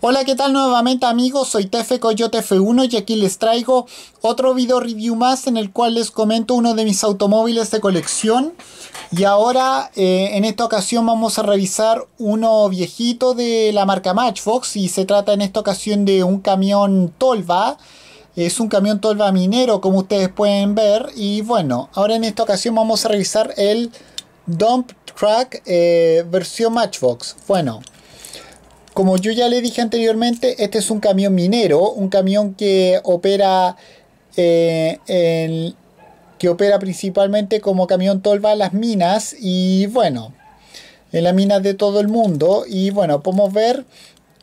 Hola, ¿qué tal nuevamente amigos? Soy Tefe Coyote F1 y aquí les traigo otro video review más en el cual les comento uno de mis automóviles de colección. Y ahora, eh, en esta ocasión vamos a revisar uno viejito de la marca Matchbox y se trata en esta ocasión de un camión Tolva. Es un camión Tolva minero, como ustedes pueden ver. Y bueno, ahora en esta ocasión vamos a revisar el Dump Truck eh, versión Matchbox. Bueno, como yo ya le dije anteriormente, este es un camión minero, un camión que opera, eh, que opera principalmente como camión tolva las minas y bueno, en las minas de todo el mundo. Y bueno, podemos ver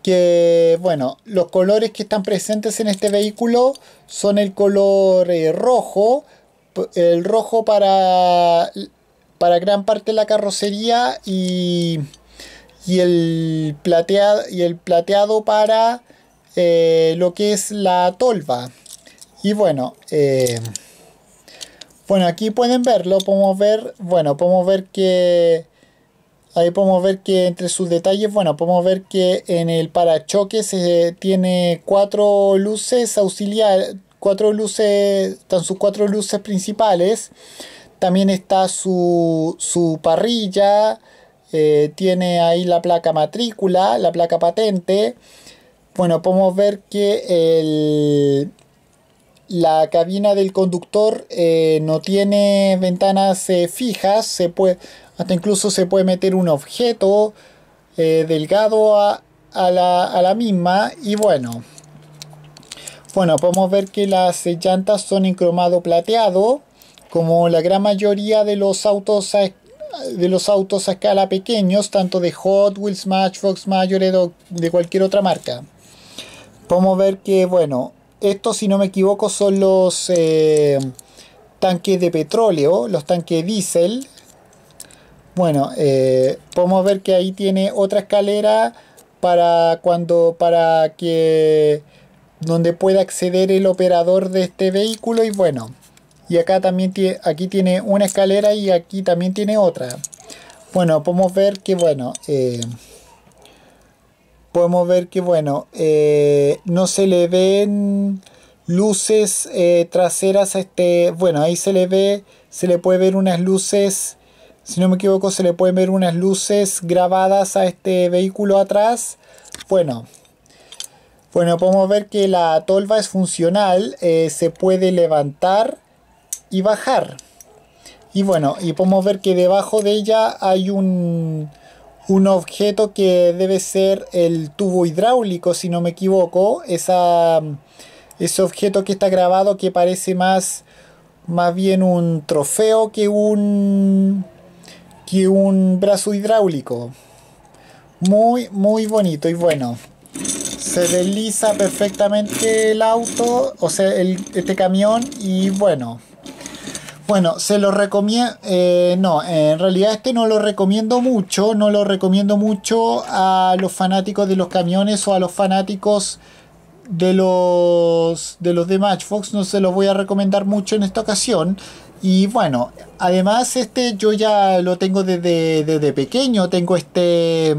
que bueno, los colores que están presentes en este vehículo son el color eh, rojo, el rojo para, para gran parte de la carrocería y y el plateado, y el plateado para eh, lo que es la tolva. Y bueno, eh, bueno, aquí pueden verlo, podemos ver, bueno, podemos ver que ahí podemos ver que entre sus detalles, bueno, podemos ver que en el parachoques se tiene cuatro luces auxiliares, cuatro luces, están sus cuatro luces principales. También está su, su parrilla, eh, tiene ahí la placa matrícula, la placa patente. Bueno, podemos ver que la cabina del conductor eh, no tiene ventanas eh, fijas, se puede, hasta incluso se puede meter un objeto delgado a, la, misma y bueno. Bueno, podemos ver que las llantas son en cromado plateado, como la gran mayoría de los autos a de los autos a escala pequeños, tanto de Hot Wheels, Matchbox, Major de cualquier otra marca. Podemos ver que, bueno, estos si no me equivoco son los eh, tanques de petróleo, los tanques diésel. Bueno, eh, podemos ver que ahí tiene otra escalera para cuando, para que, donde pueda acceder el operador de este vehículo y bueno y acá también tiene, aquí tiene una escalera y aquí también tiene otra bueno podemos ver que bueno eh, podemos ver que bueno eh, no se le ven luces eh, traseras este bueno ahí se le ve se le puede ver unas luces si no me equivoco se le pueden ver unas luces grabadas a este vehículo atrás bueno bueno podemos ver que la tolva es funcional se puede levantar y bajar. Y bueno, y podemos ver que debajo de ella hay un, objeto que debe ser el tubo hidráulico, si no me equivoco. Esa, ese objeto que está grabado que parece más, más bien un trofeo que un, que un brazo hidráulico. Muy, muy bonito y bueno. Se desliza perfectamente el auto, o sea, este camión y bueno. Bueno, se lo recomiendo, eh, no, en realidad este no lo recomiendo mucho, no lo recomiendo mucho a los fanáticos de los camiones o a los fanáticos de los de los de Matchbox, no se los voy a recomendar mucho en esta ocasión. Y bueno, además este yo ya lo tengo desde, pequeño, tengo este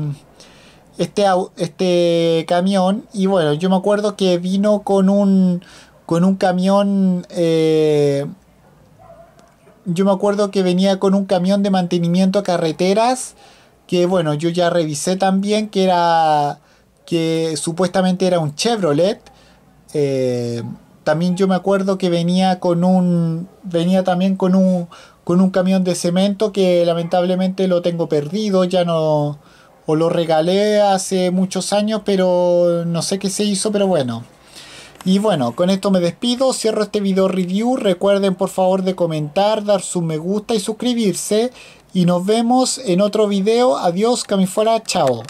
este este camión y bueno, yo me acuerdo que vino con un con un camión eh, yo me acuerdo que venía con un camión de mantenimiento a carreteras, que bueno, yo ya revisé también que era que supuestamente era un Chevrolet. Eh, también yo me acuerdo que venía con un venía también con un con un camión de cemento que lamentablemente lo tengo perdido, ya no o lo regalé hace muchos años, pero no sé qué se hizo, pero bueno. Y bueno, con esto me despido, cierro este video review, recuerden por favor de comentar, dar su me gusta y suscribirse y nos vemos en otro video, adiós, camifuera, chao.